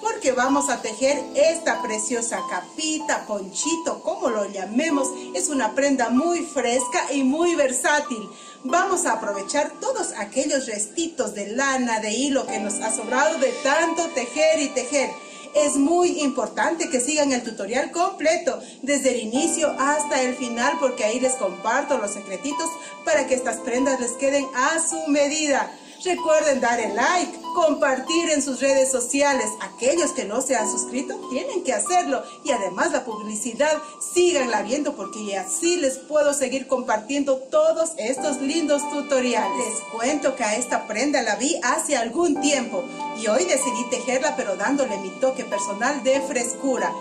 porque vamos a tejer esta preciosa capita, ponchito, como lo llamemos. Es una prenda muy fresca y muy versátil. Vamos a aprovechar todos aquellos restitos de lana, de hilo que nos ha sobrado de tanto tejer y tejer es muy importante que sigan el tutorial completo desde el inicio hasta el final porque ahí les comparto los secretitos para que estas prendas les queden a su medida. Recuerden dar el like, compartir en sus redes sociales. Aquellos que no se han suscrito tienen que hacerlo. Y además la publicidad, síganla viendo porque así les puedo seguir compartiendo todos estos lindos tutoriales. Les cuento que a esta prenda la vi hace algún tiempo y hoy decidí tejerla pero dándole mi toque personal de frescura.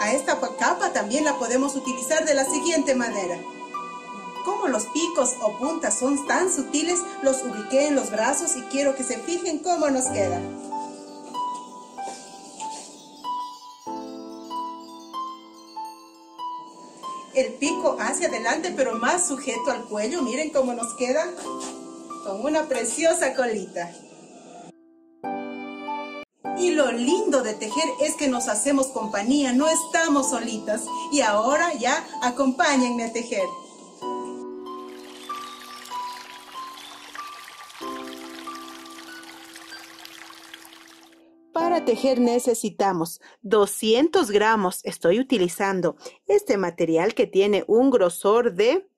A esta capa también la podemos utilizar de la siguiente manera. Como los picos o puntas son tan sutiles, los ubiqué en los brazos y quiero que se fijen cómo nos queda. El pico hacia adelante pero más sujeto al cuello, miren cómo nos queda con una preciosa colita. Y lo lindo de tejer es que nos hacemos compañía, no estamos solitas. Y ahora ya acompáñenme a tejer. tejer necesitamos 200 gramos, estoy utilizando este material que tiene un grosor de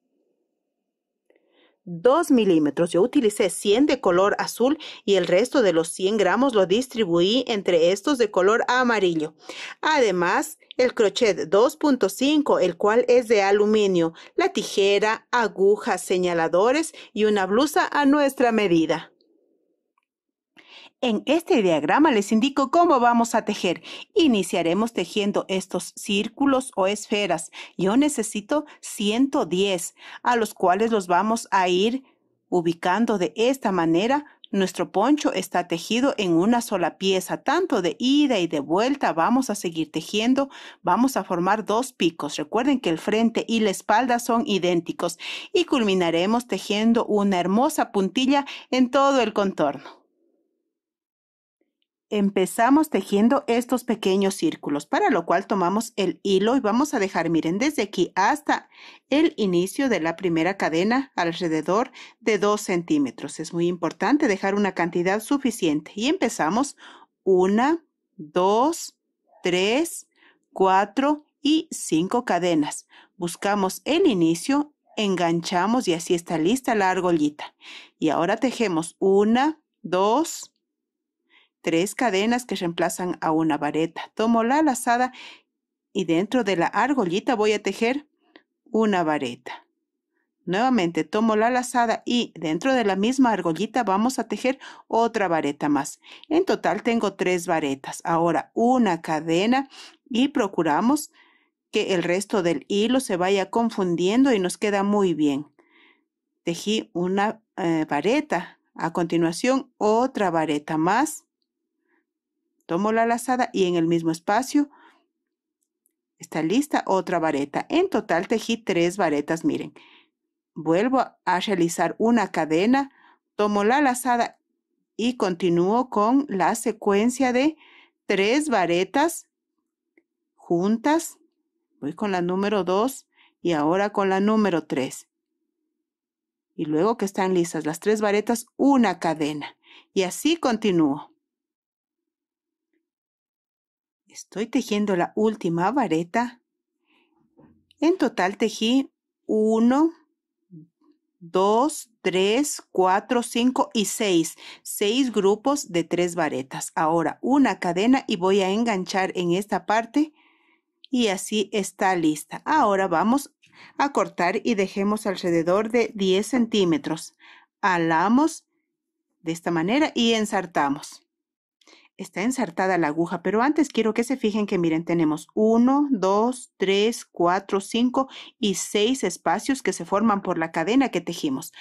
2 milímetros. Yo utilicé 100 de color azul y el resto de los 100 gramos lo distribuí entre estos de color amarillo. Además, el crochet 2.5, el cual es de aluminio, la tijera, agujas, señaladores y una blusa a nuestra medida. En este diagrama les indico cómo vamos a tejer. Iniciaremos tejiendo estos círculos o esferas. Yo necesito 110, a los cuales los vamos a ir ubicando de esta manera. Nuestro poncho está tejido en una sola pieza, tanto de ida y de vuelta. Vamos a seguir tejiendo. Vamos a formar dos picos. Recuerden que el frente y la espalda son idénticos y culminaremos tejiendo una hermosa puntilla en todo el contorno. Empezamos tejiendo estos pequeños círculos, para lo cual tomamos el hilo y vamos a dejar, miren, desde aquí hasta el inicio de la primera cadena alrededor de 2 centímetros. Es muy importante dejar una cantidad suficiente y empezamos 1, 2, 3, 4 y 5 cadenas. Buscamos el inicio, enganchamos y así está lista la argollita. Y ahora tejemos 1, 2, 3, tres cadenas que reemplazan a una vareta. Tomo la lazada y dentro de la argollita voy a tejer una vareta. Nuevamente tomo la lazada y dentro de la misma argollita vamos a tejer otra vareta más. En total tengo tres varetas. Ahora una cadena y procuramos que el resto del hilo se vaya confundiendo y nos queda muy bien. Tejí una eh, vareta. A continuación otra vareta más. Tomo la lazada y en el mismo espacio está lista otra vareta. En total tejí tres varetas, miren. Vuelvo a realizar una cadena, tomo la lazada y continúo con la secuencia de tres varetas juntas. Voy con la número 2 y ahora con la número 3. Y luego que están listas las tres varetas, una cadena. Y así continúo. Estoy tejiendo la última vareta. En total tejí 1, 2, 3, 4, 5 y 6. 6 grupos de 3 varetas. Ahora una cadena y voy a enganchar en esta parte y así está lista. Ahora vamos a cortar y dejemos alrededor de 10 centímetros. Alamos de esta manera y ensartamos está ensartada la aguja, pero antes quiero que se fijen que miren, tenemos 1, 2, 3, 4, 5 y 6 espacios que se forman por la cadena que tejimos.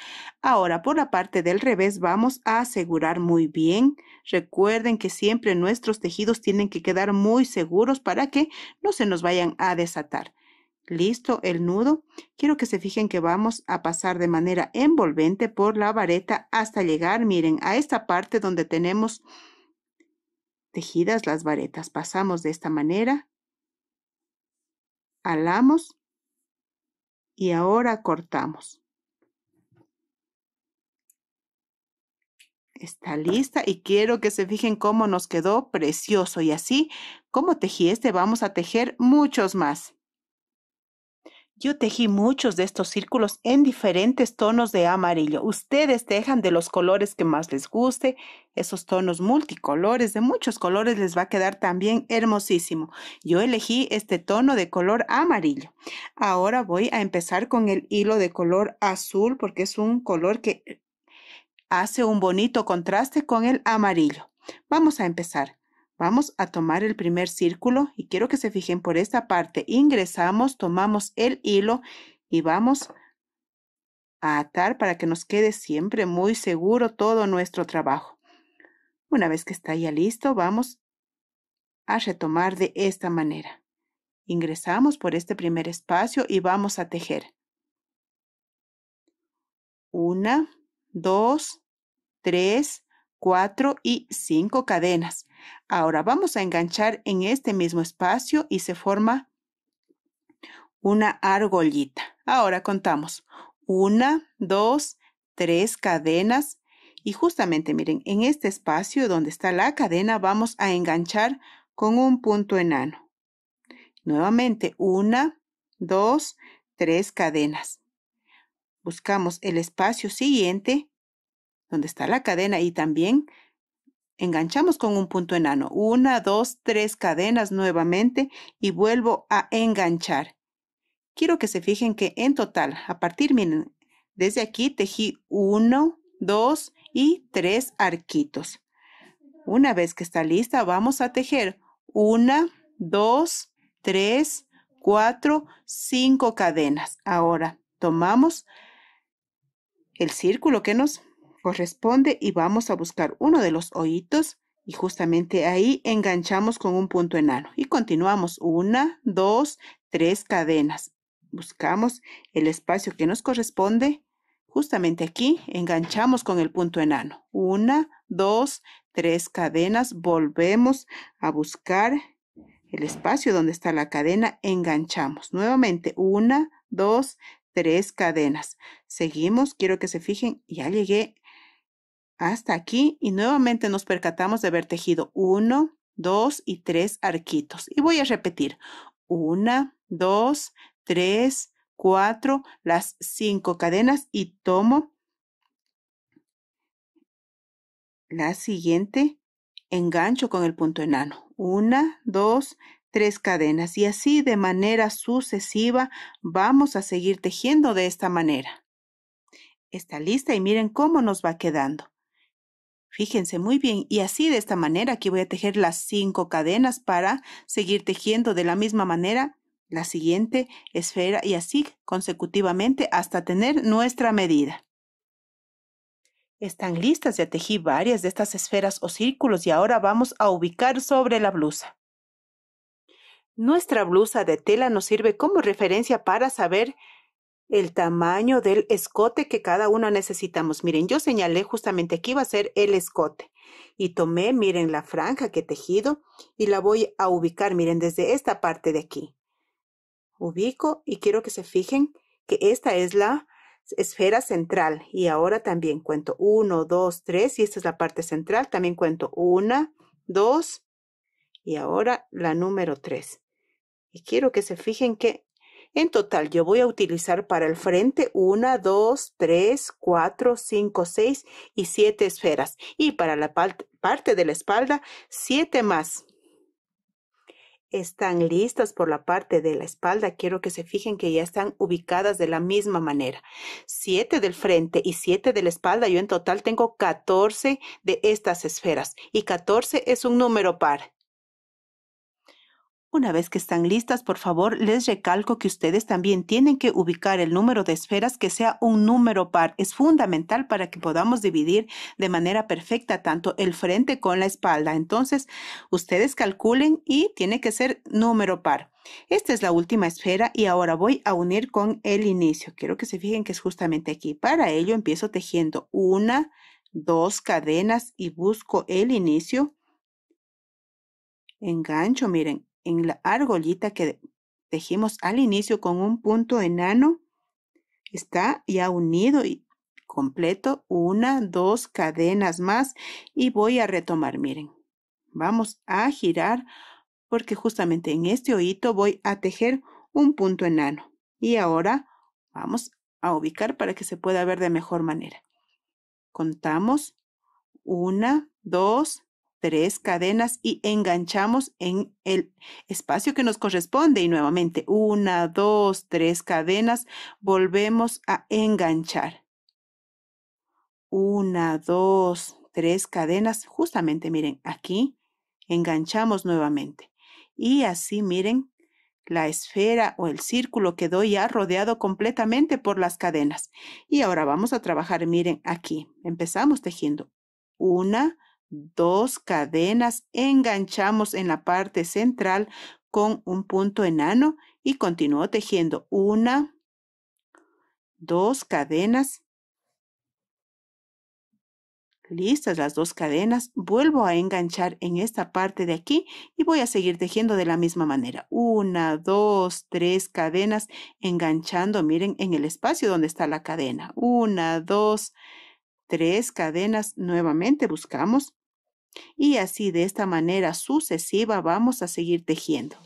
Ahora por la parte del revés vamos a asegurar muy bien. Recuerden que siempre nuestros tejidos tienen que quedar muy seguros para que no se nos vayan a desatar. Listo el nudo. Quiero que se fijen que vamos a pasar de manera envolvente por la vareta hasta llegar, miren, a esta parte donde tenemos Tejidas las varetas, pasamos de esta manera, alamos y ahora cortamos. Está lista y quiero que se fijen cómo nos quedó precioso y así como tejí este vamos a tejer muchos más. Yo tejí muchos de estos círculos en diferentes tonos de amarillo. Ustedes tejan de los colores que más les guste, esos tonos multicolores, de muchos colores les va a quedar también hermosísimo. Yo elegí este tono de color amarillo. Ahora voy a empezar con el hilo de color azul porque es un color que hace un bonito contraste con el amarillo. Vamos a empezar. Vamos a tomar el primer círculo y quiero que se fijen por esta parte. Ingresamos, tomamos el hilo y vamos a atar para que nos quede siempre muy seguro todo nuestro trabajo. Una vez que está ya listo, vamos a retomar de esta manera. Ingresamos por este primer espacio y vamos a tejer. Una, dos, tres, cuatro y cinco cadenas. Ahora vamos a enganchar en este mismo espacio y se forma una argollita. Ahora contamos. Una, dos, tres cadenas. Y justamente, miren, en este espacio donde está la cadena vamos a enganchar con un punto enano. Nuevamente, una, dos, tres cadenas. Buscamos el espacio siguiente donde está la cadena y también enganchamos con un punto enano. Una, dos, tres cadenas nuevamente y vuelvo a enganchar. Quiero que se fijen que en total, a partir, miren, desde aquí tejí uno, dos y tres arquitos. Una vez que está lista, vamos a tejer una, dos, tres, cuatro, cinco cadenas. Ahora tomamos el círculo que nos corresponde y vamos a buscar uno de los hoyitos y justamente ahí enganchamos con un punto enano y continuamos una, dos, tres cadenas. Buscamos el espacio que nos corresponde. Justamente aquí enganchamos con el punto enano. Una, dos, tres cadenas. Volvemos a buscar el espacio donde está la cadena. Enganchamos nuevamente. Una, dos, tres cadenas. Seguimos. Quiero que se fijen. Ya llegué hasta aquí y nuevamente nos percatamos de haber tejido 1, 2 y 3 arquitos. Y voy a repetir. 1, 2, 3, 4, las 5 cadenas y tomo la siguiente, engancho con el punto enano. 1, 2, 3 cadenas. Y así de manera sucesiva vamos a seguir tejiendo de esta manera. Está lista y miren cómo nos va quedando. Fíjense muy bien, y así de esta manera aquí voy a tejer las cinco cadenas para seguir tejiendo de la misma manera la siguiente esfera y así consecutivamente hasta tener nuestra medida. Están listas, ya tejí varias de estas esferas o círculos y ahora vamos a ubicar sobre la blusa. Nuestra blusa de tela nos sirve como referencia para saber el tamaño del escote que cada uno necesitamos. Miren, yo señalé justamente aquí va a ser el escote y tomé, miren, la franja que he tejido y la voy a ubicar, miren, desde esta parte de aquí. Ubico y quiero que se fijen que esta es la esfera central y ahora también cuento 1, 2, 3 y esta es la parte central, también cuento 1, 2 y ahora la número 3. Y quiero que se fijen que en total, yo voy a utilizar para el frente una, dos, tres, cuatro, cinco, seis y siete esferas. Y para la parte de la espalda, siete más. Están listas por la parte de la espalda. Quiero que se fijen que ya están ubicadas de la misma manera. Siete del frente y siete de la espalda. Yo en total tengo 14 de estas esferas. Y 14 es un número par. Una vez que están listas, por favor, les recalco que ustedes también tienen que ubicar el número de esferas que sea un número par. Es fundamental para que podamos dividir de manera perfecta tanto el frente con la espalda. Entonces, ustedes calculen y tiene que ser número par. Esta es la última esfera y ahora voy a unir con el inicio. Quiero que se fijen que es justamente aquí. Para ello empiezo tejiendo una, dos cadenas y busco el inicio. Engancho, miren, en la argollita que tejimos al inicio con un punto enano, está ya unido y completo una, dos cadenas más y voy a retomar, miren. Vamos a girar porque justamente en este oído voy a tejer un punto enano y ahora vamos a ubicar para que se pueda ver de mejor manera. Contamos una, dos, tres cadenas y enganchamos en el espacio que nos corresponde. Y nuevamente, una, dos, tres cadenas, volvemos a enganchar. Una, dos, tres cadenas, justamente, miren, aquí enganchamos nuevamente. Y así, miren, la esfera o el círculo quedó ya rodeado completamente por las cadenas. Y ahora vamos a trabajar, miren, aquí. Empezamos tejiendo una, Dos cadenas enganchamos en la parte central con un punto enano y continuó tejiendo una, dos cadenas. Listas las dos cadenas, vuelvo a enganchar en esta parte de aquí y voy a seguir tejiendo de la misma manera. Una, dos, tres cadenas enganchando, miren, en el espacio donde está la cadena. Una, dos, tres cadenas, nuevamente buscamos y así de esta manera sucesiva vamos a seguir tejiendo.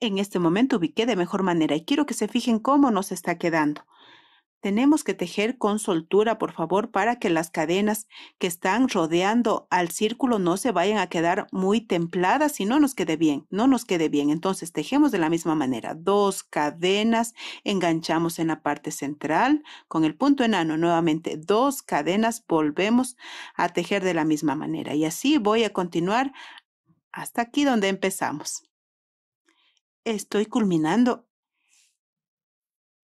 En este momento ubiqué de mejor manera y quiero que se fijen cómo nos está quedando. Tenemos que tejer con soltura, por favor, para que las cadenas que están rodeando al círculo no se vayan a quedar muy templadas y no nos quede bien, no nos quede bien. Entonces tejemos de la misma manera. Dos cadenas, enganchamos en la parte central con el punto enano nuevamente. Dos cadenas, volvemos a tejer de la misma manera. Y así voy a continuar hasta aquí donde empezamos. Estoy culminando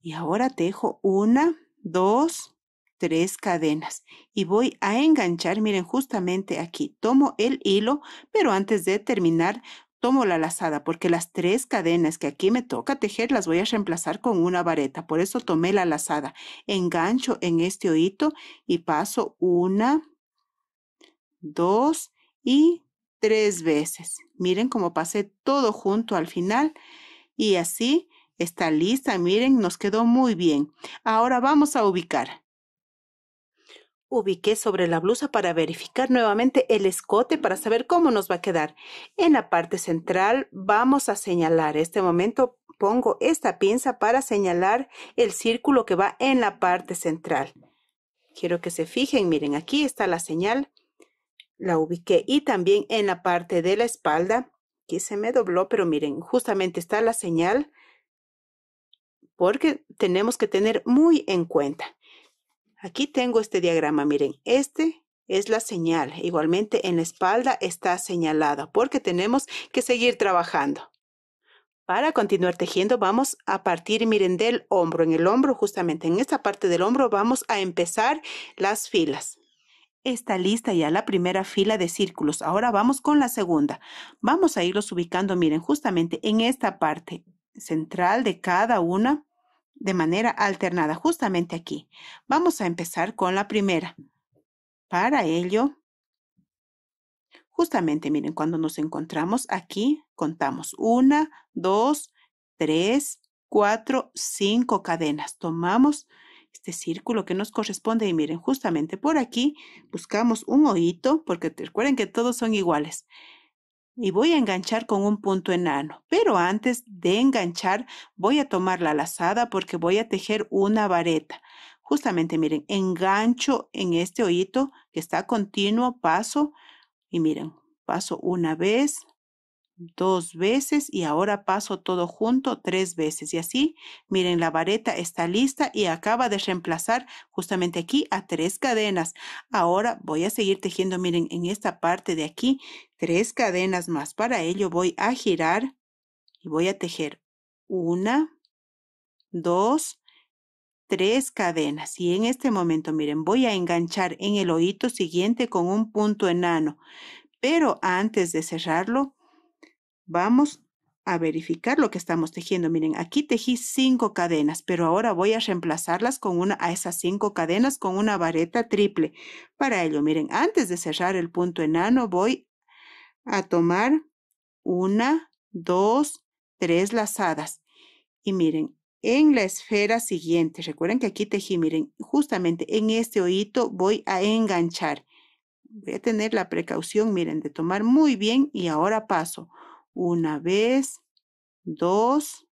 y ahora tejo una, dos, tres cadenas y voy a enganchar, miren, justamente aquí. Tomo el hilo, pero antes de terminar, tomo la lazada porque las tres cadenas que aquí me toca tejer las voy a reemplazar con una vareta. Por eso tomé la lazada. Engancho en este oído y paso una, dos y tres veces. Miren cómo pasé todo junto al final y así Está lista, miren, nos quedó muy bien. Ahora vamos a ubicar. Ubiqué sobre la blusa para verificar nuevamente el escote para saber cómo nos va a quedar. En la parte central vamos a señalar. este momento pongo esta pinza para señalar el círculo que va en la parte central. Quiero que se fijen, miren, aquí está la señal. La ubiqué y también en la parte de la espalda. Aquí se me dobló, pero miren, justamente está la señal porque tenemos que tener muy en cuenta. Aquí tengo este diagrama, miren, este es la señal. Igualmente en la espalda está señalada porque tenemos que seguir trabajando. Para continuar tejiendo vamos a partir, miren, del hombro. En el hombro, justamente en esta parte del hombro, vamos a empezar las filas. Está lista ya la primera fila de círculos. Ahora vamos con la segunda. Vamos a irlos ubicando, miren, justamente en esta parte central de cada una de manera alternada, justamente aquí. Vamos a empezar con la primera. Para ello, justamente, miren, cuando nos encontramos aquí, contamos una, dos, tres, cuatro, cinco cadenas. Tomamos este círculo que nos corresponde y miren, justamente por aquí buscamos un ojito, porque recuerden que todos son iguales y voy a enganchar con un punto enano. Pero antes de enganchar voy a tomar la lazada porque voy a tejer una vareta. Justamente miren, engancho en este hoyito que está continuo, paso y miren, paso una vez, dos veces y ahora paso todo junto tres veces. Y así, miren, la vareta está lista y acaba de reemplazar justamente aquí a tres cadenas. Ahora voy a seguir tejiendo, miren, en esta parte de aquí, tres cadenas más. Para ello voy a girar y voy a tejer una, dos, tres cadenas y en este momento miren voy a enganchar en el oído siguiente con un punto enano pero antes de cerrarlo Vamos a verificar lo que estamos tejiendo. Miren, aquí tejí cinco cadenas, pero ahora voy a reemplazarlas con una, a esas cinco cadenas con una vareta triple. Para ello, miren, antes de cerrar el punto enano, voy a tomar una, dos, tres lazadas. Y miren, en la esfera siguiente, recuerden que aquí tejí, miren, justamente en este oído voy a enganchar. Voy a tener la precaución, miren, de tomar muy bien y ahora paso una vez, dos,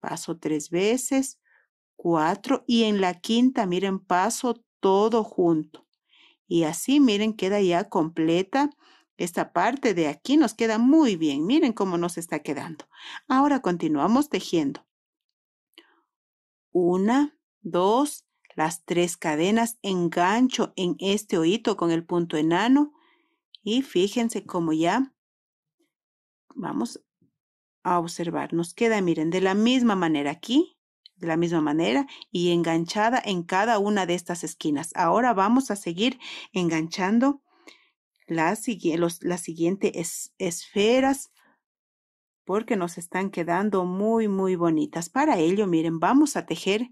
paso tres veces, cuatro y en la quinta, miren, paso todo junto. Y así, miren, queda ya completa esta parte de aquí nos queda muy bien. Miren cómo nos está quedando. Ahora continuamos tejiendo. Una, dos, las tres cadenas engancho en este oído con el punto enano. Y fíjense cómo ya Vamos a observar. Nos queda, miren, de la misma manera aquí, de la misma manera y enganchada en cada una de estas esquinas. Ahora vamos a seguir enganchando las, siguientes esferas porque nos están quedando muy, muy bonitas. Para ello, miren, vamos a tejer.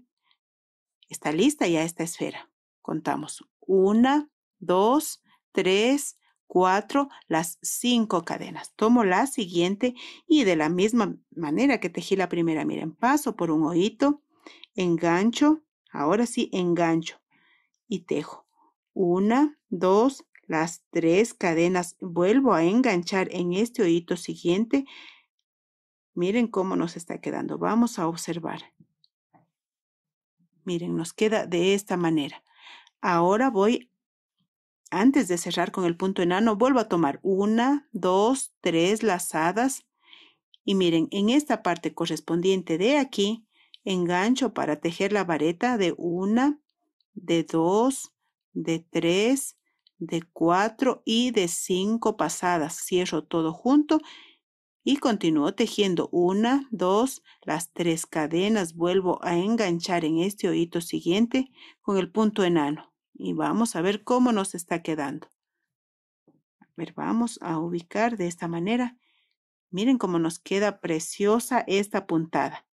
esta lista ya esta esfera. Contamos. Una, dos, tres, cuatro las cinco cadenas. Tomo la siguiente y de la misma manera que tejí la primera, miren, paso por un ojito, engancho, ahora sí engancho y tejo. Una, dos, las tres cadenas. Vuelvo a enganchar en este ojito siguiente. Miren cómo nos está quedando. Vamos a observar. Miren, nos queda de esta manera. Ahora voy antes de cerrar con el punto enano, vuelvo a tomar una, dos, tres lazadas. Y miren, en esta parte correspondiente de aquí, engancho para tejer la vareta de una, de dos, de tres, de cuatro y de cinco pasadas. Cierro todo junto y continúo tejiendo una, dos, las tres cadenas. Vuelvo a enganchar en este oído siguiente con el punto enano y vamos a ver cómo nos está quedando. A ver, vamos a ubicar de esta manera. Miren cómo nos queda preciosa esta puntada.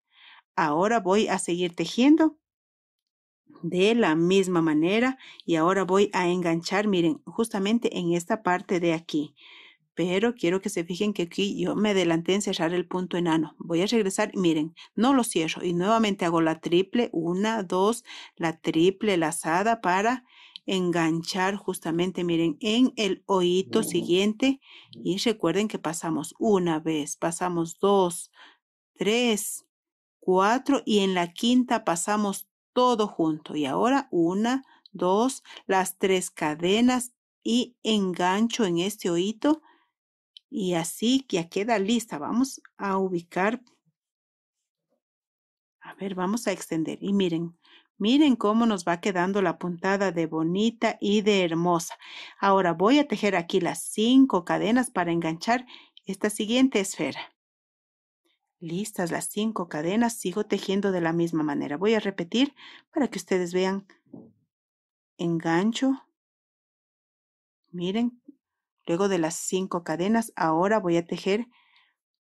Ahora voy a seguir tejiendo de la misma manera y ahora voy a enganchar, miren, justamente en esta parte de aquí. Pero quiero que se fijen que aquí yo me adelanté en cerrar el punto enano. Voy a regresar, miren, no lo cierro y nuevamente hago la triple, una, dos, la triple lazada para enganchar justamente, miren, en el oído uh. siguiente y mm. recuerden que pasamos una vez, pasamos dos, tres, cuatro y en la quinta pasamos todo junto y ahora una, dos, las tres cadenas y engancho en este oído y así ya queda lista. Vamos a ubicar. A ver, vamos a extender y miren, Miren cómo nos va quedando la puntada de bonita y de hermosa. Ahora voy a tejer aquí las cinco cadenas para enganchar esta siguiente esfera. Listas las cinco cadenas, sigo tejiendo de la misma manera. Voy a repetir para que ustedes vean. Engancho. Miren, luego de las cinco cadenas, ahora voy a tejer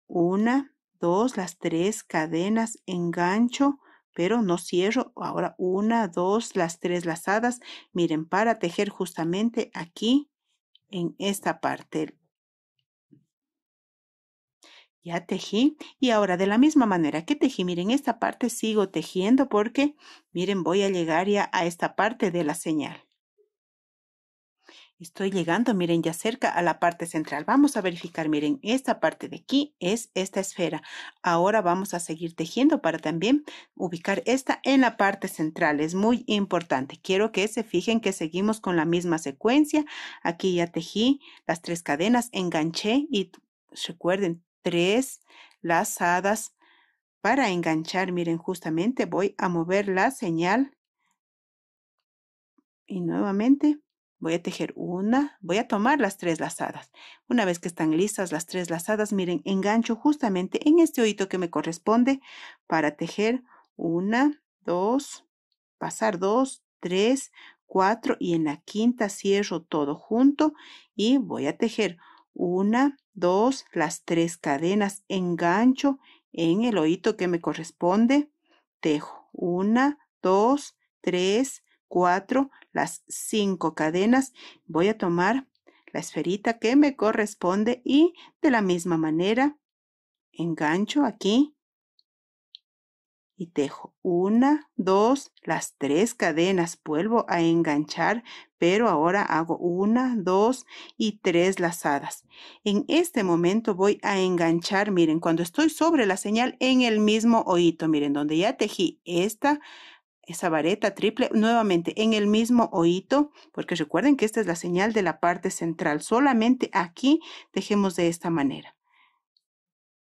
una, dos, las tres cadenas, engancho, pero no cierro. Ahora una, dos, las tres lazadas. Miren, para tejer justamente aquí en esta parte. Ya tejí y ahora de la misma manera que tejí, miren, esta parte sigo tejiendo porque, miren, voy a llegar ya a esta parte de la señal. Estoy llegando, miren, ya cerca a la parte central. Vamos a verificar, miren, esta parte de aquí es esta esfera. Ahora vamos a seguir tejiendo para también ubicar esta en la parte central. Es muy importante. Quiero que se fijen que seguimos con la misma secuencia. Aquí ya tejí las tres cadenas, enganché y recuerden, tres lazadas para enganchar. Miren, justamente voy a mover la señal. Y nuevamente Voy a tejer una, voy a tomar las tres lazadas. Una vez que están listas las tres lazadas, miren, engancho justamente en este oído que me corresponde para tejer una, dos, pasar dos, tres, cuatro y en la quinta cierro todo junto y voy a tejer una, dos, las tres cadenas, engancho en el oído que me corresponde, tejo una, dos, tres, cuatro las cinco cadenas. Voy a tomar la esferita que me corresponde y de la misma manera engancho aquí y tejo una, dos, las tres cadenas, vuelvo a enganchar, pero ahora hago una, dos y tres lazadas. En este momento voy a enganchar, miren, cuando estoy sobre la señal en el mismo oído, miren, donde ya tejí esta esa vareta triple nuevamente en el mismo oído, porque recuerden que esta es la señal de la parte central. Solamente aquí dejemos de esta manera.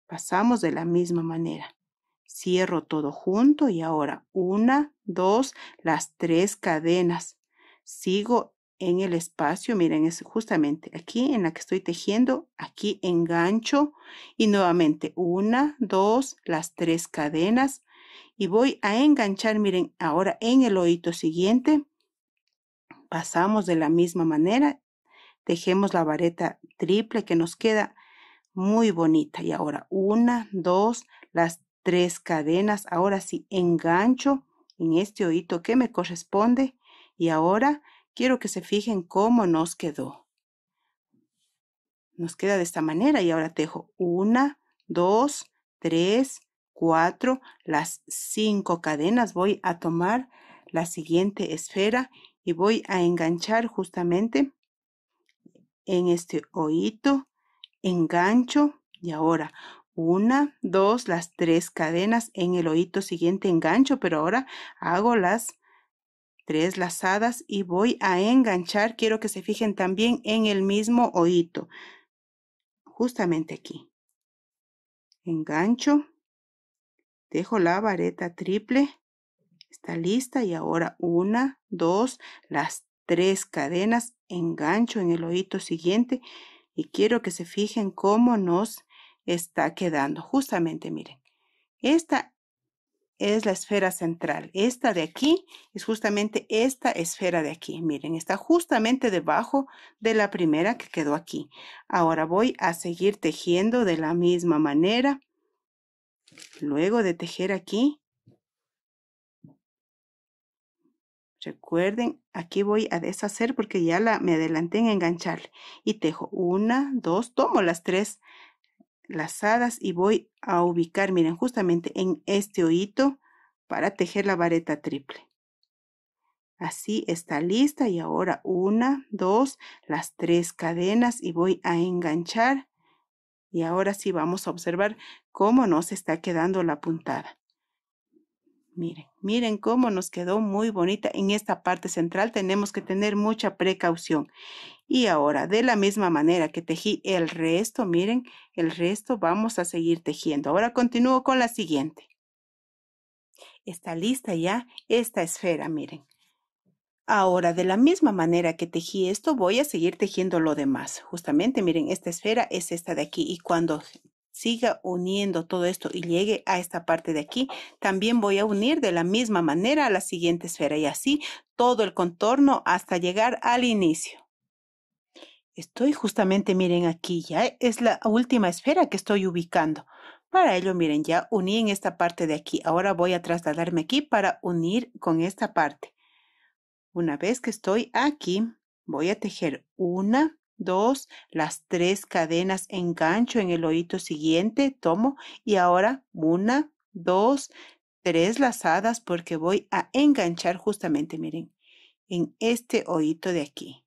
Pasamos de la misma manera. Cierro todo junto y ahora una, dos, las tres cadenas. Sigo en el espacio, miren, es justamente aquí en la que estoy tejiendo, aquí engancho y nuevamente una, dos, las tres cadenas, y voy a enganchar, miren, ahora en el oído siguiente, pasamos de la misma manera, dejemos la vareta triple que nos queda muy bonita. Y ahora una, dos, las tres cadenas, ahora sí engancho en este oído que me corresponde y ahora quiero que se fijen cómo nos quedó. Nos queda de esta manera y ahora tejo una, dos, tres, cuatro las cinco cadenas, voy a tomar la siguiente esfera y voy a enganchar justamente en este oído, engancho y ahora una, dos, las tres cadenas en el oído siguiente engancho, pero ahora hago las tres lazadas y voy a enganchar, quiero que se fijen también en el mismo oído, justamente aquí, engancho Dejo la vareta triple. Está lista y ahora una, dos, las tres cadenas, engancho en el oído siguiente y quiero que se fijen cómo nos está quedando. Justamente, miren, esta es la esfera central. Esta de aquí es justamente esta esfera de aquí. Miren, está justamente debajo de la primera que quedó aquí. Ahora voy a seguir tejiendo de la misma manera Luego de tejer aquí, recuerden, aquí voy a deshacer porque ya la, me adelanté en engancharle. Y tejo una, dos, tomo las tres lazadas y voy a ubicar, miren, justamente en este oído para tejer la vareta triple. Así está lista y ahora una, dos, las tres cadenas y voy a enganchar y ahora sí vamos a observar cómo nos está quedando la puntada. Miren, miren cómo nos quedó muy bonita. En esta parte central tenemos que tener mucha precaución. Y ahora, de la misma manera que tejí el resto, miren, el resto vamos a seguir tejiendo. Ahora continúo con la siguiente. Está lista ya esta esfera, miren. Ahora, de la misma manera que tejí esto, voy a seguir tejiendo lo demás. Justamente, miren, esta esfera es esta de aquí y cuando siga uniendo todo esto y llegue a esta parte de aquí, también voy a unir de la misma manera a la siguiente esfera y así todo el contorno hasta llegar al inicio. Estoy justamente, miren, aquí ya es la última esfera que estoy ubicando. Para ello, miren, ya uní en esta parte de aquí. Ahora voy a trasladarme aquí para unir con esta parte. Una vez que estoy aquí, voy a tejer una, dos, las tres cadenas engancho en el oído siguiente, tomo y ahora una, dos, tres lazadas porque voy a enganchar justamente, miren, en este oído de aquí.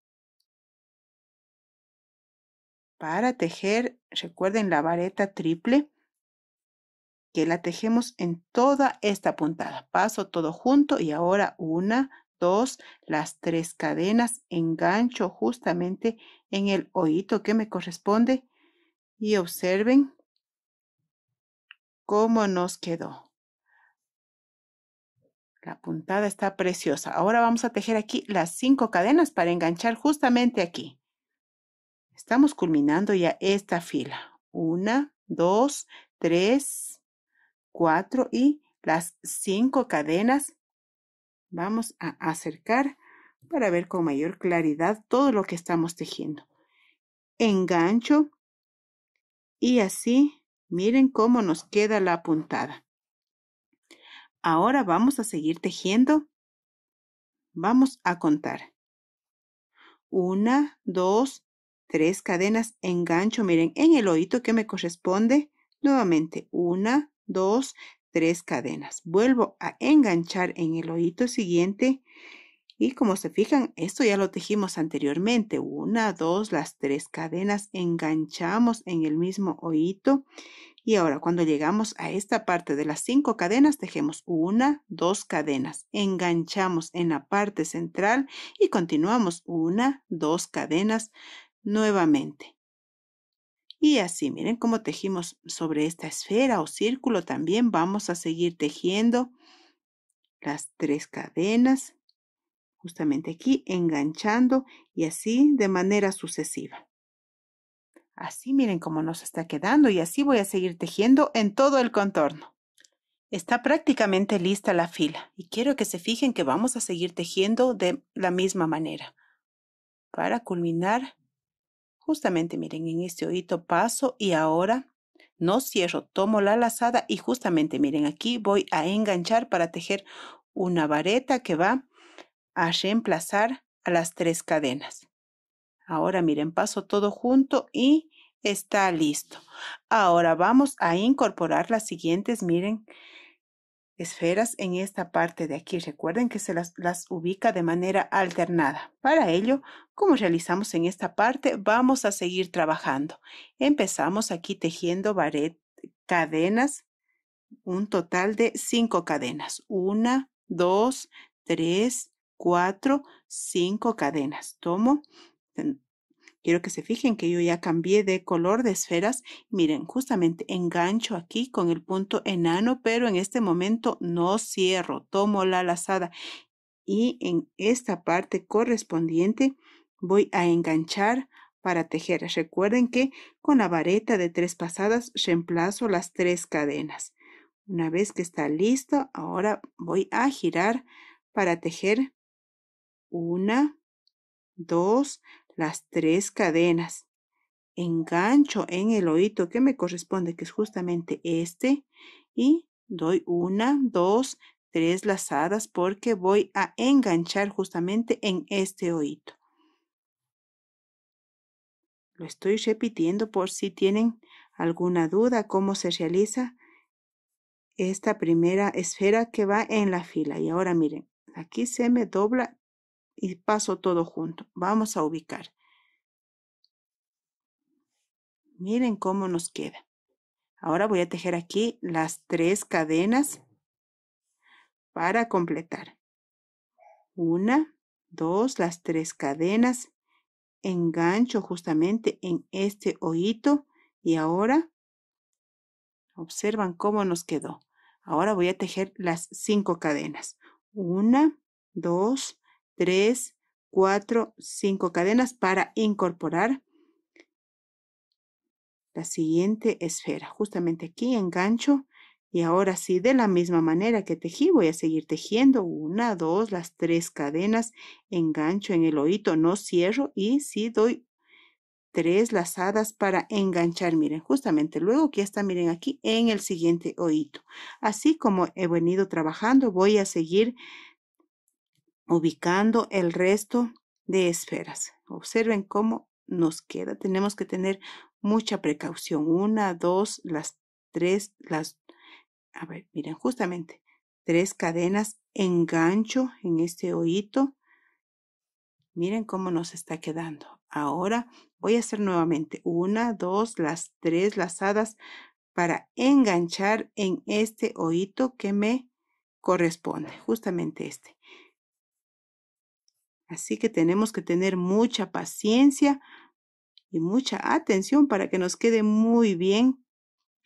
Para tejer, recuerden la vareta triple que la tejemos en toda esta puntada. Paso todo junto y ahora una, dos, las tres cadenas, engancho justamente en el oído que me corresponde y observen cómo nos quedó. La puntada está preciosa. Ahora vamos a tejer aquí las cinco cadenas para enganchar justamente aquí. Estamos culminando ya esta fila. Una, dos, tres, cuatro y las cinco cadenas Vamos a acercar para ver con mayor claridad todo lo que estamos tejiendo. Engancho y así miren cómo nos queda la puntada. Ahora vamos a seguir tejiendo. Vamos a contar. Una, dos, tres cadenas engancho. Miren, en el oído que me corresponde, nuevamente, una, dos, tres cadenas. Vuelvo a enganchar en el ojito siguiente y como se fijan, esto ya lo tejimos anteriormente. Una, dos, las tres cadenas enganchamos en el mismo ojito. Y ahora cuando llegamos a esta parte de las cinco cadenas, tejemos una, dos cadenas. Enganchamos en la parte central y continuamos una, dos cadenas nuevamente. Y así, miren cómo tejimos sobre esta esfera o círculo también. Vamos a seguir tejiendo las tres cadenas justamente aquí, enganchando y así de manera sucesiva. Así miren cómo nos está quedando y así voy a seguir tejiendo en todo el contorno. Está prácticamente lista la fila y quiero que se fijen que vamos a seguir tejiendo de la misma manera para culminar Justamente, miren, en este oído paso y ahora no cierro, tomo la lazada y justamente, miren, aquí voy a enganchar para tejer una vareta que va a reemplazar a las tres cadenas. Ahora miren, paso todo junto y está listo. Ahora vamos a incorporar las siguientes, miren, esferas en esta parte de aquí. Recuerden que se las, ubica de manera alternada. Para ello, como realizamos en esta parte, vamos a seguir trabajando. Empezamos aquí tejiendo baret, cadenas, un total de cinco cadenas. Una, dos, tres, cuatro, cinco cadenas. Tomo Quiero que se fijen que yo ya cambié de color de esferas. Miren, justamente engancho aquí con el punto enano, pero en este momento no cierro. Tomo la lazada y en esta parte correspondiente voy a enganchar para tejer. Recuerden que con la vareta de tres pasadas reemplazo las tres cadenas. Una vez que está listo, ahora voy a girar para tejer una, dos, las tres cadenas. Engancho en el oído que me corresponde, que es justamente este, y doy una, dos, tres lazadas porque voy a enganchar justamente en este oído. Lo estoy repitiendo por si tienen alguna duda cómo se realiza esta primera esfera que va en la fila. Y ahora miren, aquí se me dobla y paso todo junto. Vamos a ubicar. Miren cómo nos queda. Ahora voy a tejer aquí las tres cadenas para completar. Una, dos, las tres cadenas. Engancho justamente en este ojito y ahora observan cómo nos quedó. Ahora voy a tejer las cinco cadenas. Una, dos, 3, 4, 5 cadenas para incorporar la siguiente esfera. Justamente aquí engancho y ahora sí, de la misma manera que tejí, voy a seguir tejiendo una, dos, las tres cadenas, engancho en el oído, no cierro y sí doy tres lazadas para enganchar, miren, justamente luego que ya está, miren aquí, en el siguiente oído. Así como he venido trabajando, voy a seguir ubicando el resto de esferas. Observen cómo nos queda. Tenemos que tener mucha precaución. Una, dos, las tres, las... A ver, miren, justamente tres cadenas, engancho en este oído. Miren cómo nos está quedando. Ahora voy a hacer nuevamente una, dos, las tres lazadas para enganchar en este oído que me corresponde, justamente este. Así que tenemos que tener mucha paciencia y mucha atención para que nos quede muy bien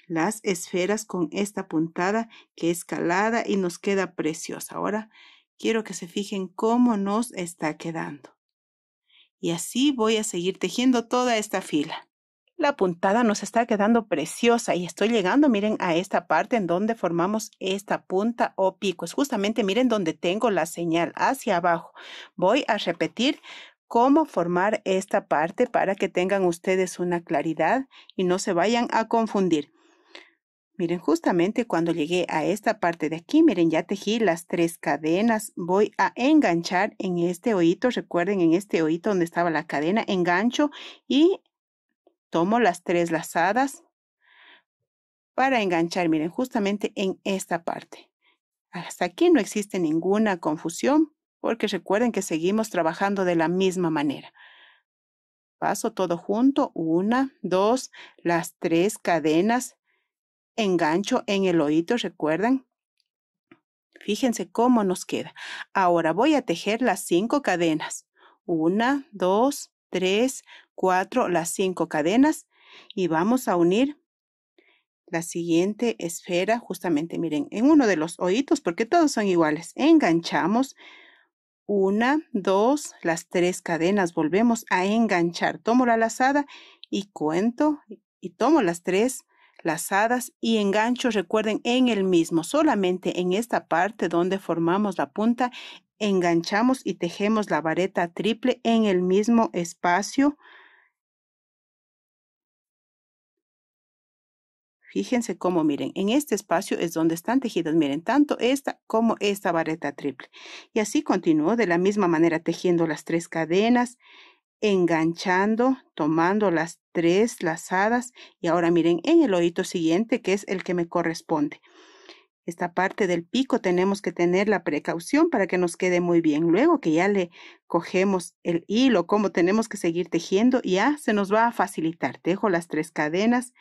las esferas con esta puntada que es calada y nos queda preciosa. Ahora quiero que se fijen cómo nos está quedando. Y así voy a seguir tejiendo toda esta fila. La puntada nos está quedando preciosa y estoy llegando, miren, a esta parte en donde formamos esta punta o pico. Es justamente, miren, donde tengo la señal hacia abajo. Voy a repetir cómo formar esta parte para que tengan ustedes una claridad y no se vayan a confundir. Miren, justamente cuando llegué a esta parte de aquí, miren, ya tejí las tres cadenas. Voy a enganchar en este oído, recuerden en este oído donde estaba la cadena, engancho y tomo las tres lazadas para enganchar, miren, justamente en esta parte. Hasta aquí no existe ninguna confusión porque recuerden que seguimos trabajando de la misma manera. Paso todo junto, una, dos, las tres cadenas, engancho en el oído, recuerden. Fíjense cómo nos queda. Ahora voy a tejer las cinco cadenas. Una, dos, tres, cuatro las cinco cadenas y vamos a unir la siguiente esfera justamente miren en uno de los oídos porque todos son iguales enganchamos una, dos, las tres cadenas, volvemos a enganchar, tomo la lazada y cuento y tomo las tres lazadas y engancho, recuerden, en el mismo, solamente en esta parte donde formamos la punta, enganchamos y tejemos la vareta triple en el mismo espacio Fíjense cómo, miren, en este espacio es donde están tejidas, miren, tanto esta como esta vareta triple. Y así continúo de la misma manera tejiendo las tres cadenas, enganchando, tomando las tres lazadas y ahora miren en el oído siguiente que es el que me corresponde. Esta parte del pico tenemos que tener la precaución para que nos quede muy bien. Luego que ya le cogemos el hilo, como tenemos que seguir tejiendo, ya se nos va a facilitar. Tejo las tres cadenas,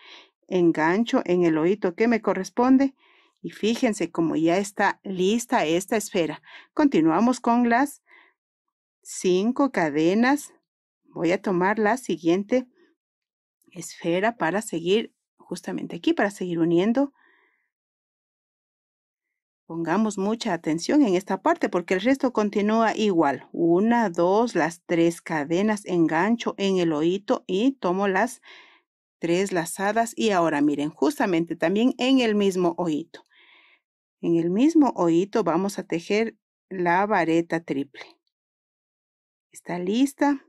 engancho en el oído que me corresponde y fíjense como ya está lista esta esfera. Continuamos con las cinco cadenas. Voy a tomar la siguiente esfera para seguir justamente aquí, para seguir uniendo. Pongamos mucha atención en esta parte porque el resto continúa igual. Una, dos, las tres cadenas, engancho en el oído y tomo las tres lazadas y ahora miren, justamente también en el mismo ojito. En el mismo ojito vamos a tejer la vareta triple. ¿Está lista?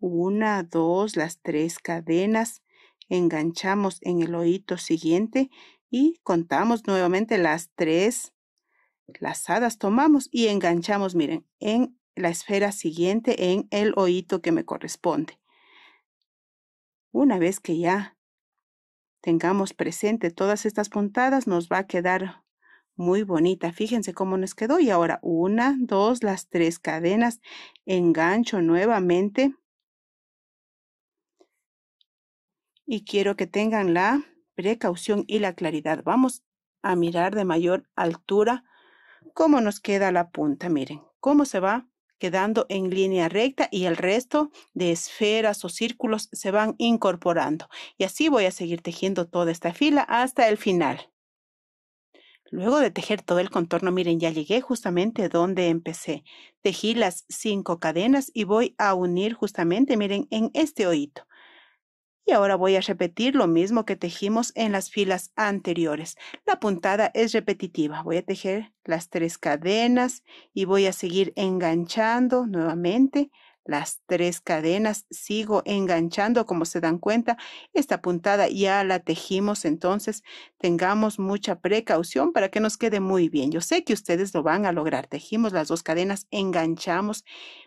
Una, dos, las tres cadenas. Enganchamos en el ojito siguiente y contamos nuevamente las tres lazadas. Tomamos y enganchamos, miren, en la esfera siguiente en el ojito que me corresponde. Una vez que ya tengamos presente todas estas puntadas, nos va a quedar muy bonita. Fíjense cómo nos quedó. Y ahora una, dos, las tres cadenas. Engancho nuevamente. Y quiero que tengan la precaución y la claridad. Vamos a mirar de mayor altura cómo nos queda la punta. Miren cómo se va quedando en línea recta y el resto de esferas o círculos se van incorporando. Y así voy a seguir tejiendo toda esta fila hasta el final. Luego de tejer todo el contorno, miren, ya llegué justamente donde empecé. Tejí las cinco cadenas y voy a unir justamente, miren, en este oído. Y ahora voy a repetir lo mismo que tejimos en las filas anteriores. La puntada es repetitiva. Voy a tejer las tres cadenas y voy a seguir enganchando nuevamente las tres cadenas. Sigo enganchando, como se dan cuenta. Esta puntada ya la tejimos, entonces tengamos mucha precaución para que nos quede muy bien. Yo sé que ustedes lo van a lograr. Tejimos las dos cadenas, enganchamos.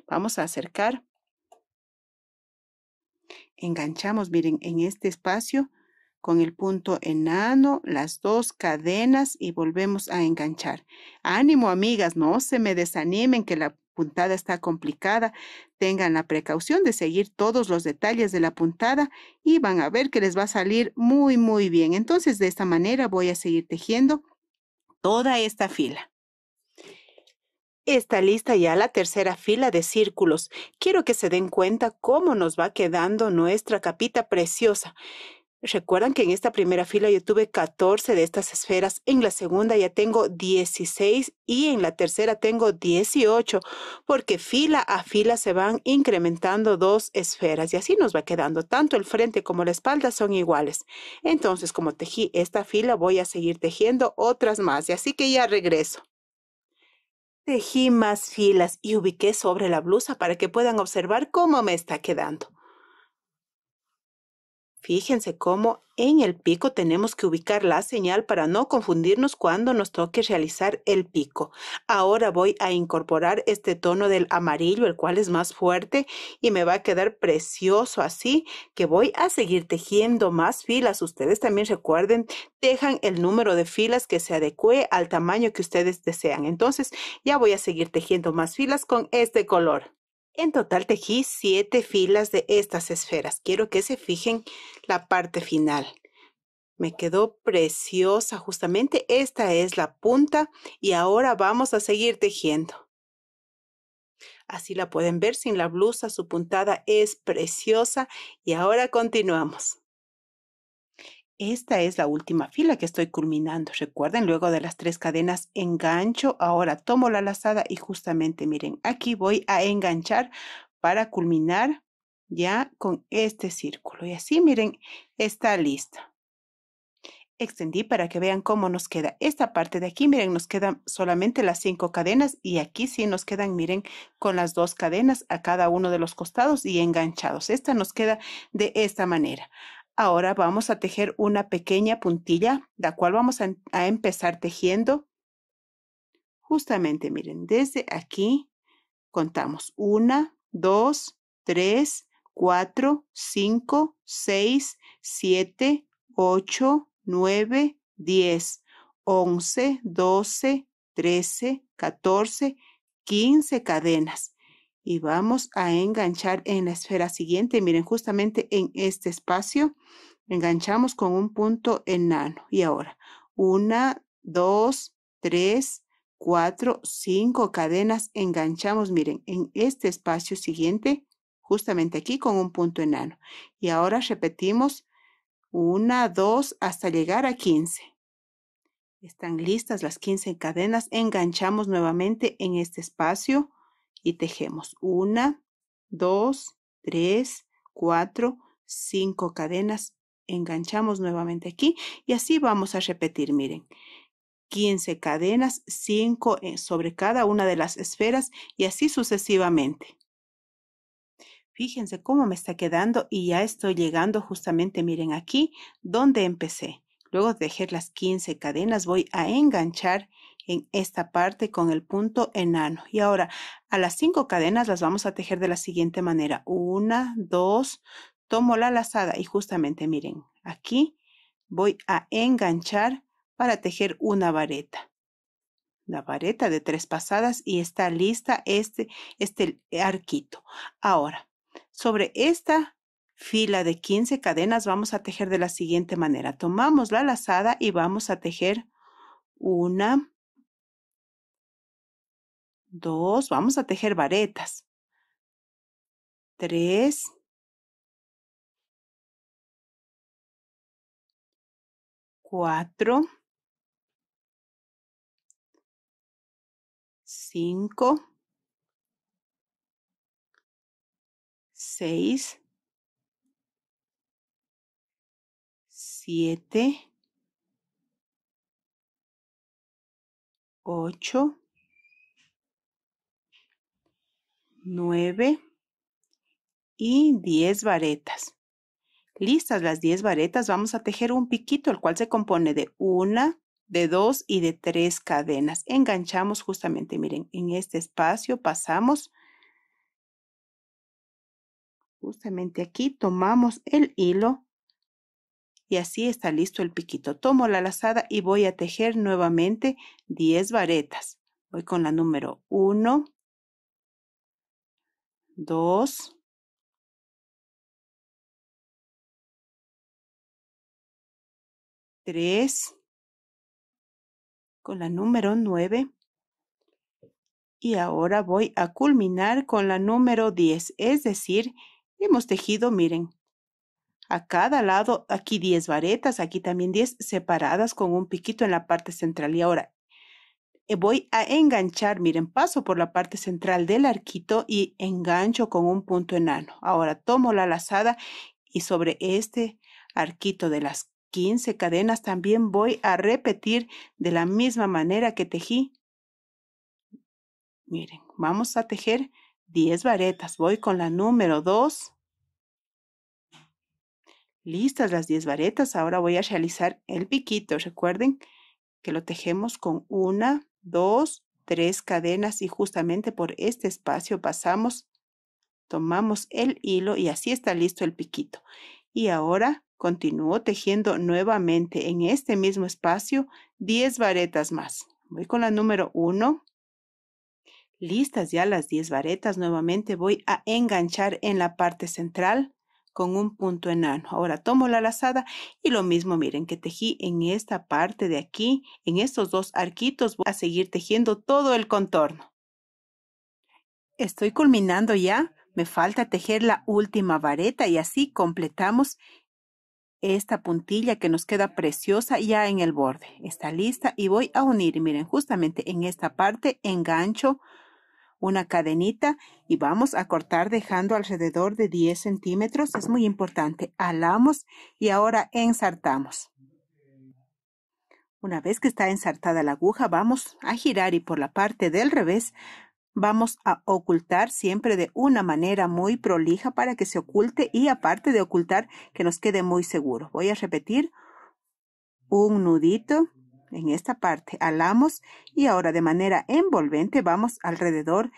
Vamos a acercar enganchamos, miren, en este espacio con el punto enano, las dos cadenas y volvemos a enganchar. Ánimo, amigas, no se me desanimen que la puntada está complicada. Tengan la precaución de seguir todos los detalles de la puntada y van a ver que les va a salir muy, muy bien. Entonces, de esta manera voy a seguir tejiendo toda esta fila. Está lista ya la tercera fila de círculos. Quiero que se den cuenta cómo nos va quedando nuestra capita preciosa. Recuerdan que en esta primera fila yo tuve 14 de estas esferas, en la segunda ya tengo 16 y en la tercera tengo 18, porque fila a fila se van incrementando dos esferas y así nos va quedando. Tanto el frente como la espalda son iguales. Entonces, como tejí esta fila, voy a seguir tejiendo otras más y así que ya regreso. Tejí más filas y ubiqué sobre la blusa para que puedan observar cómo me está quedando. Fíjense cómo en el pico tenemos que ubicar la señal para no confundirnos cuando nos toque realizar el pico. Ahora voy a incorporar este tono del amarillo, el cual es más fuerte y me va a quedar precioso así que voy a seguir tejiendo más filas. Ustedes también recuerden, tejan el número de filas que se adecue al tamaño que ustedes desean. Entonces ya voy a seguir tejiendo más filas con este color. En total tejí siete filas de estas esferas. Quiero que se fijen la parte final. Me quedó preciosa. Justamente esta es la punta y ahora vamos a seguir tejiendo. Así la pueden ver sin la blusa, su puntada es preciosa y ahora continuamos. Esta es la última fila que estoy culminando. Recuerden, luego de las tres cadenas engancho, ahora tomo la lazada y justamente miren, aquí voy a enganchar para culminar ya con este círculo. Y así miren, está lista Extendí para que vean cómo nos queda esta parte de aquí. Miren, nos quedan solamente las cinco cadenas y aquí sí nos quedan, miren, con las dos cadenas a cada uno de los costados y enganchados. Esta nos queda de esta manera. Ahora vamos a tejer una pequeña puntilla, la cual vamos a, em, empezar tejiendo. Justamente, miren, desde aquí contamos 1, 2, 3, 4, 5, 6, 7, 8, 9, 10, 11, 12, 13, 14, 15 cadenas y vamos a enganchar en la esfera siguiente. Miren, justamente en este espacio enganchamos con un punto enano. Y ahora, una, dos, tres, cuatro, cinco cadenas enganchamos, miren, en este espacio siguiente, justamente aquí con un punto enano. Y ahora repetimos una, dos, hasta llegar a quince. Están listas las 15 cadenas. Enganchamos nuevamente en este espacio y tejemos una, dos, tres, cuatro, cinco cadenas, enganchamos nuevamente aquí y así vamos a repetir, miren. 15 cadenas, cinco eh, sobre cada una de las esferas y así sucesivamente. Fíjense cómo me está quedando y ya estoy llegando justamente, miren aquí, donde empecé. Luego de las 15 cadenas voy a enganchar en esta parte con el punto enano. Y ahora a las cinco cadenas las vamos a tejer de la siguiente manera. Una, dos, tomo la lazada y justamente miren, aquí voy a enganchar para tejer una vareta la vareta de tres pasadas y está lista este, este arquito. Ahora, sobre esta fila de 15 cadenas vamos a tejer de la siguiente manera. Tomamos la lazada y vamos a tejer una, dos, vamos a tejer varetas. tres, cuatro, cinco, seis, siete, ocho, 9 y 10 varetas. Listas las 10 varetas, vamos a tejer un piquito, el cual se compone de una, de dos y de tres cadenas. Enganchamos justamente, miren, en este espacio pasamos justamente aquí, tomamos el hilo y así está listo el piquito. Tomo la lazada y voy a tejer nuevamente 10 varetas. Voy con la número 1, dos, tres, con la número nueve. Y ahora voy a culminar con la número diez es decir, hemos tejido, miren, a cada lado, aquí 10 varetas, aquí también 10 separadas con un piquito en la parte central. Y ahora eh, voy a enganchar, miren, paso por la parte central del arquito y engancho con un punto enano. Ahora tomo la lazada y sobre este arquito de las 15 cadenas también voy a repetir de la misma manera que tejí. Miren, vamos a tejer 10 varetas. Voy con la número 2. Listas las 10 varetas. Ahora voy a realizar el piquito. Recuerden que lo tejemos con una, dos, tres cadenas y justamente por este espacio pasamos, tomamos el hilo y así está listo el piquito. Y ahora continúo tejiendo nuevamente en este mismo espacio 10 varetas más. Voy con la número 1. Listas ya las 10 varetas, nuevamente voy a enganchar en la parte central con un punto enano. Ahora tomo la lazada y lo mismo, miren, que tejí en esta parte de aquí, en estos dos arquitos, voy a seguir tejiendo todo el contorno. Estoy culminando ya, me falta tejer la última vareta y así completamos esta puntilla que nos queda preciosa ya en el borde. Está lista y voy a unir, miren, justamente en esta parte engancho una cadenita y vamos a cortar dejando alrededor de 10 centímetros. Es muy importante. Alamos y ahora ensartamos. Una vez que está ensartada la aguja, vamos a girar y por la parte del revés vamos a ocultar siempre de una manera muy prolija para que se oculte y aparte de ocultar que nos quede muy seguro. Voy a repetir un nudito, en esta parte alamos y ahora de manera envolvente vamos alrededor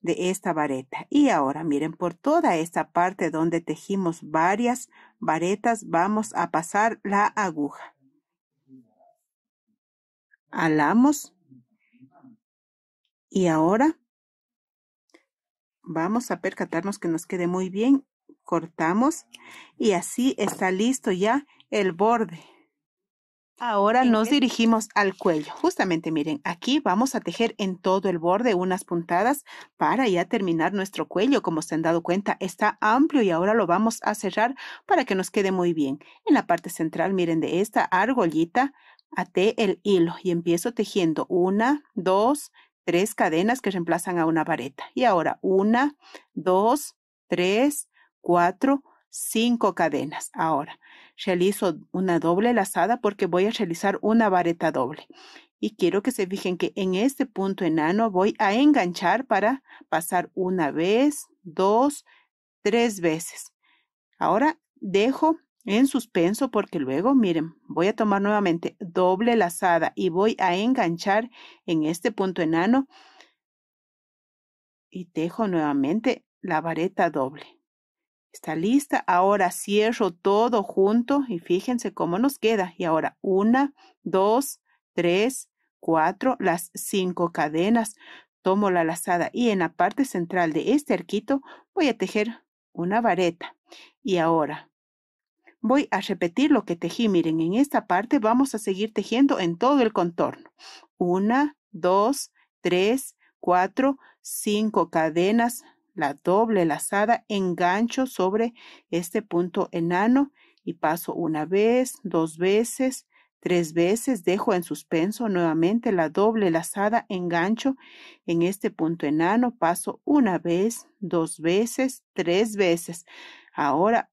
de esta vareta. Y ahora miren por toda esta parte donde tejimos varias varetas vamos a pasar la aguja. Alamos y ahora vamos a percatarnos que nos quede muy bien. Cortamos y así está listo ya el borde. Ahora nos dirigimos al cuello. Justamente, miren, aquí vamos a tejer en todo el borde unas puntadas para ya terminar nuestro cuello. Como se han dado cuenta, está amplio y ahora lo vamos a cerrar para que nos quede muy bien. En la parte central, miren, de esta argollita até el hilo y empiezo tejiendo una, dos, tres cadenas que reemplazan a una vareta. Y ahora una, dos, tres, cuatro, cinco cadenas. Ahora realizo una doble lazada porque voy a realizar una vareta doble. Y quiero que se fijen que en este punto enano voy a enganchar para pasar una vez, dos, tres veces. Ahora dejo en suspenso porque luego, miren, voy a tomar nuevamente doble lazada y voy a enganchar en este punto enano y tejo nuevamente la vareta doble. Está lista. Ahora cierro todo junto y fíjense cómo nos queda. Y ahora una, dos, tres, cuatro, las cinco cadenas. Tomo la lazada y en la parte central de este arquito voy a tejer una vareta. Y ahora voy a repetir lo que tejí. Miren, en esta parte vamos a seguir tejiendo en todo el contorno. Una, dos, tres, cuatro, cinco cadenas la doble lazada, engancho sobre este punto enano y paso una vez, dos veces, tres veces, dejo en suspenso nuevamente la doble lazada, engancho en este punto enano, paso una vez, dos veces, tres veces. Ahora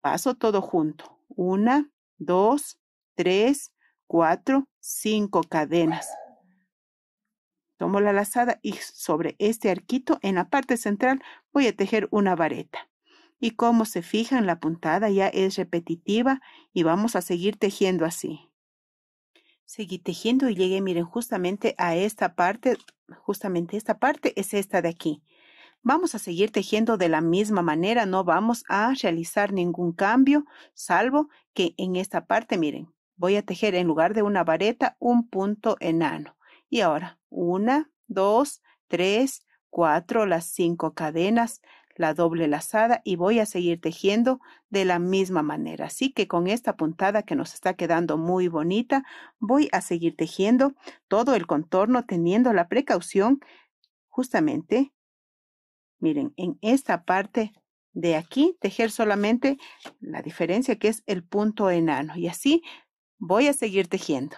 paso todo junto. Una, dos, tres, cuatro, cinco cadenas. Tomo la lazada y sobre este arquito en la parte central voy a tejer una vareta. Y como se fijan, la puntada ya es repetitiva y vamos a seguir tejiendo así. Seguí tejiendo y llegué, miren, justamente a esta parte, justamente esta parte es esta de aquí. Vamos a seguir tejiendo de la misma manera, no vamos a realizar ningún cambio, salvo que en esta parte, miren, voy a tejer en lugar de una vareta un punto enano y ahora, una, dos, tres, cuatro, las cinco cadenas, la doble lazada y voy a seguir tejiendo de la misma manera. Así que con esta puntada que nos está quedando muy bonita, voy a seguir tejiendo todo el contorno teniendo la precaución justamente, miren, en esta parte de aquí, tejer solamente la diferencia que es el punto enano y así voy a seguir tejiendo.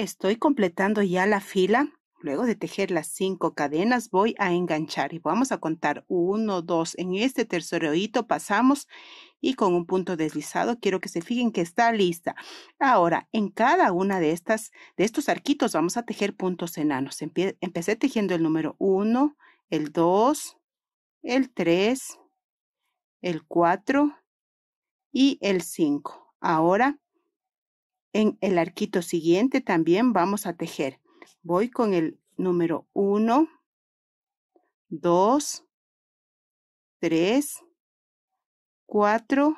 Estoy completando ya la fila. Luego de tejer las cinco cadenas voy a enganchar y vamos a contar uno, dos. En este tercer pasamos y con un punto deslizado quiero que se fijen que está lista. Ahora, en cada una de estas, de estos arquitos vamos a tejer puntos enanos. empecé tejiendo el número uno, el dos, el tres, el cuatro y el cinco. Ahora en el arquito siguiente también vamos a tejer. Voy con el número 1, 2, 3, 4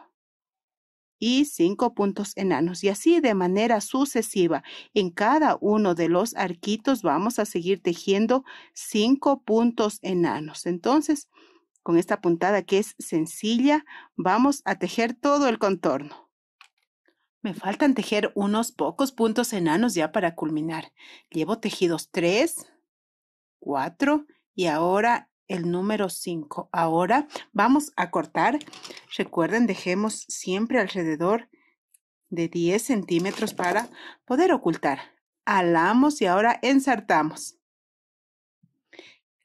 y 5 puntos enanos. Y así de manera sucesiva. En cada uno de los arquitos vamos a seguir tejiendo 5 puntos enanos. Entonces, con esta puntada que es sencilla, vamos a tejer todo el contorno. Me faltan tejer unos pocos puntos enanos ya para culminar. Llevo tejidos tres, cuatro y ahora el número 5. Ahora vamos a cortar. Recuerden, dejemos siempre alrededor de 10 centímetros para poder ocultar. Alamos y ahora ensartamos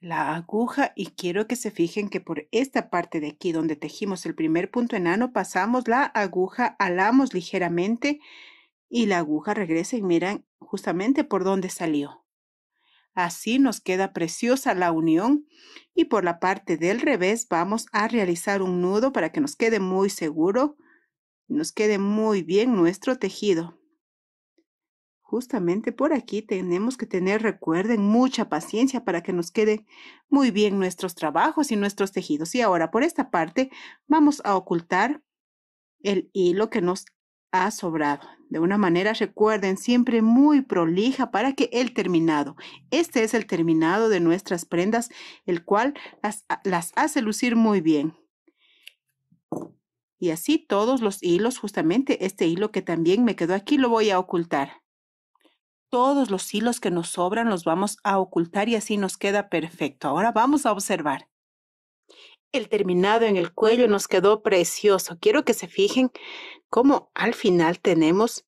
la aguja y quiero que se fijen que por esta parte de aquí donde tejimos el primer punto enano pasamos la aguja, alamos ligeramente y la aguja regresa y miran justamente por donde salió. Así nos queda preciosa la unión y por la parte del revés vamos a realizar un nudo para que nos quede muy seguro, nos quede muy bien nuestro tejido. Justamente por aquí tenemos que tener, recuerden, mucha paciencia para que nos quede muy bien nuestros trabajos y nuestros tejidos. Y ahora por esta parte vamos a ocultar el hilo que nos ha sobrado. De una manera, recuerden, siempre muy prolija para que el terminado, este es el terminado de nuestras prendas, el cual las, las hace lucir muy bien. Y así todos los hilos, justamente este hilo que también me quedó aquí, lo voy a ocultar todos los hilos que nos sobran los vamos a ocultar y así nos queda perfecto. Ahora vamos a observar. El terminado en el cuello nos quedó precioso. Quiero que se fijen cómo al final tenemos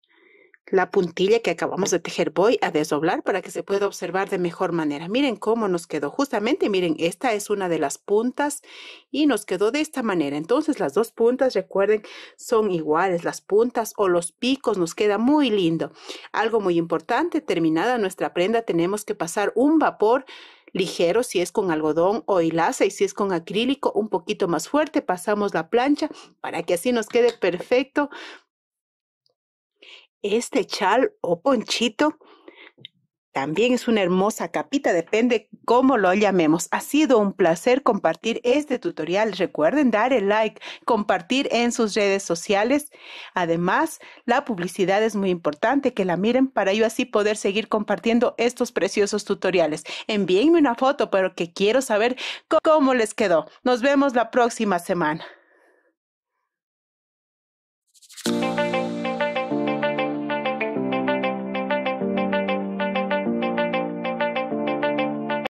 la puntilla que acabamos de tejer voy a desdoblar para que se pueda observar de mejor manera. Miren cómo nos quedó. Justamente, miren, esta es una de las puntas y nos quedó de esta manera. Entonces, las dos puntas, recuerden, son iguales. Las puntas o los picos nos queda muy lindo. Algo muy importante, terminada nuestra prenda, tenemos que pasar un vapor ligero si es con algodón o hilaza y si es con acrílico un poquito más fuerte pasamos la plancha para que así nos quede perfecto este chal o ponchito también es una hermosa capita, depende cómo lo llamemos. Ha sido un placer compartir este tutorial. Recuerden dar el like, compartir en sus redes sociales. Además, la publicidad es muy importante que la miren para yo así poder seguir compartiendo estos preciosos tutoriales. Envíenme una foto, pero que quiero saber cómo les quedó. Nos vemos la próxima semana.